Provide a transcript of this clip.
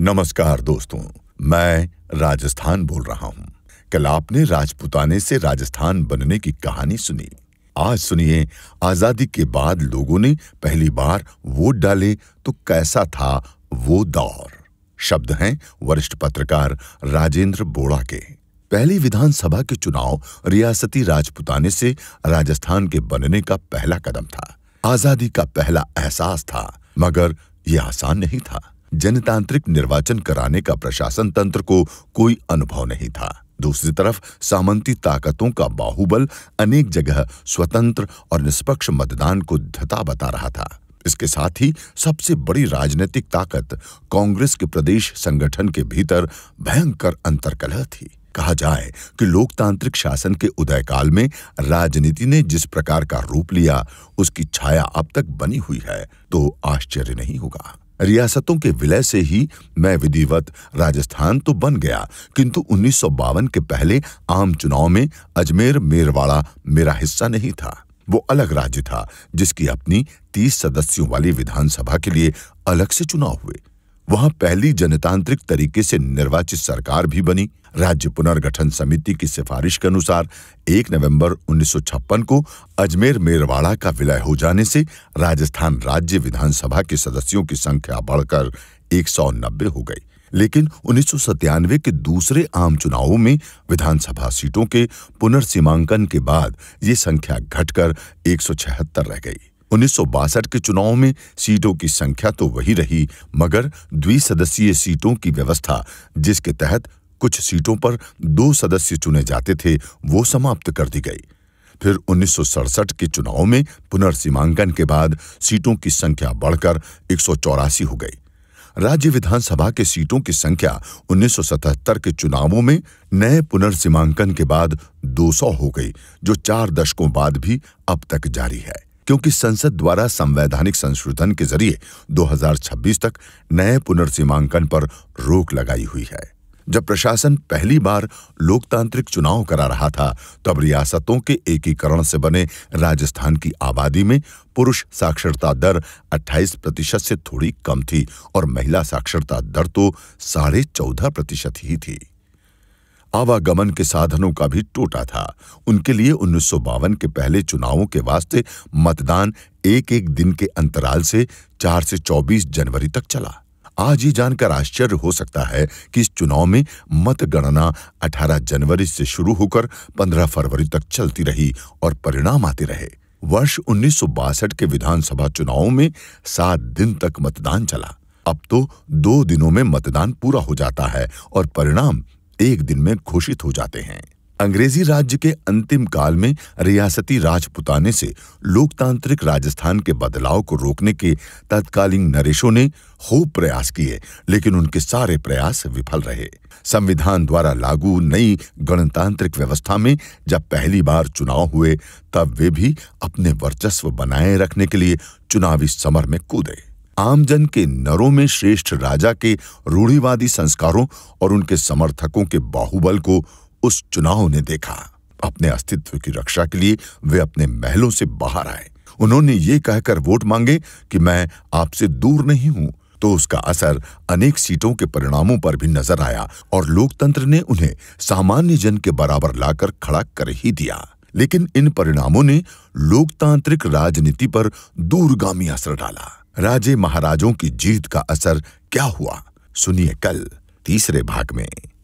नमस्कार दोस्तों मैं राजस्थान बोल रहा हूँ कल आपने राजपुताने से राजस्थान बनने की कहानी सुनी आज सुनिए आजादी के बाद लोगों ने पहली बार वोट डाले तो कैसा था वो दौर शब्द हैं वरिष्ठ पत्रकार राजेंद्र बोड़ा के पहली विधानसभा के चुनाव रियासती राजपुताने से राजस्थान के बनने का पहला कदम था आजादी का पहला एहसास था मगर यह आसान नहीं था जनतांत्रिक निर्वाचन कराने का प्रशासन तंत्र को कोई अनुभव नहीं था दूसरी तरफ सामंती ताकतों का बाहुबल अनेक जगह स्वतंत्र और निष्पक्ष मतदान को धता बता रहा था इसके साथ ही सबसे बड़ी राजनीतिक ताकत कांग्रेस के प्रदेश संगठन के भीतर भयंकर अंतर्कलह थी कहा जाए कि लोकतांत्रिक शासन के उदयकाल में राजनीति ने जिस प्रकार का रूप लिया उसकी छाया अब तक बनी हुई है तो आश्चर्य नहीं होगा रियासतों के विलय से ही मैं विधिवत राजस्थान तो बन गया किंतु उन्नीस के पहले आम चुनाव में अजमेर मेरवाड़ा मेरा हिस्सा नहीं था वो अलग राज्य था जिसकी अपनी तीस सदस्यों वाली विधानसभा के लिए अलग से चुनाव हुए वहां पहली जनतांत्रिक तरीके से निर्वाचित सरकार भी बनी राज्य पुनर्गठन समिति की सिफारिश के अनुसार 1 नवंबर 1956 को अजमेर मेरवाड़ा का विलय हो जाने से राजस्थान राज्य विधानसभा के सदस्यों की संख्या बढ़कर 190 हो गई लेकिन उन्नीस के दूसरे आम चुनावों में विधानसभा सीटों के पुनर्सीमांकन के बाद ये संख्या घटकर एक रह गई उन्नीस के चुनाव में सीटों की संख्या तो वही रही मगर द्विसदस्यीय सीटों की व्यवस्था जिसके तहत कुछ सीटों पर दो सदस्य चुने जाते थे वो समाप्त कर दी गई फिर उन्नीस के चुनाव में पुनर्सीमांकन के बाद सीटों की संख्या बढ़कर एक हो गई राज्य विधानसभा के सीटों की संख्या 1977 के चुनावों में नए पुनर्सीमांकन के बाद 200 हो गई जो चार दशकों बाद भी अब तक जारी है क्योंकि संसद द्वारा संवैधानिक संशोधन के जरिए 2026 तक नए पुनर्सीमांकन पर रोक लगाई हुई है जब प्रशासन पहली बार लोकतांत्रिक चुनाव करा रहा था तब रियासतों के एकीकरण से बने राजस्थान की आबादी में पुरुष साक्षरता दर 28 प्रतिशत से थोड़ी कम थी और महिला साक्षरता दर तो साढ़े चौदह प्रतिशत ही थी आवागमन के साधनों का भी टोटा था उनके लिए उन्नीस के पहले चुनावों के वास्ते मतदान एक एक दिन के अंतराल से 4 से 24 जनवरी तक चला आज ये जानकर आश्चर्य हो सकता है कि इस चुनाव में मतगणना 18 जनवरी से शुरू होकर 15 फरवरी तक चलती रही और परिणाम आते रहे वर्ष उन्नीस के विधानसभा चुनावों में सात दिन तक मतदान चला अब तो दो दिनों में मतदान पूरा हो जाता है और परिणाम एक दिन में घोषित हो जाते हैं अंग्रेजी राज्य के अंतिम काल में रियासती राजपुताने से लोकतांत्रिक राजस्थान के बदलाव को रोकने के तत्कालीन नरेशों ने खूब प्रयास किए लेकिन उनके सारे प्रयास विफल रहे संविधान द्वारा लागू नई गणतांत्रिक व्यवस्था में जब पहली बार चुनाव हुए तब वे भी अपने वर्चस्व बनाए रखने के लिए चुनावी समर में कूदे आमजन के नरों में श्रेष्ठ राजा के रूढ़िवादी संस्कारों और उनके समर्थकों के बाहुबल को उस चुनाव ने देखा अपने अस्तित्व की रक्षा के लिए वे अपने महलों से बाहर आए उन्होंने ये कहकर वोट मांगे कि मैं आपसे दूर नहीं हूं तो उसका असर अनेक सीटों के परिणामों पर भी नजर आया और लोकतंत्र ने उन्हें सामान्य जन के बराबर लाकर खड़ा कर ही दिया लेकिन इन परिणामों ने लोकतांत्रिक राजनीति पर दूरगामी असर डाला राजे महाराजों की जीत का असर क्या हुआ सुनिए कल तीसरे भाग में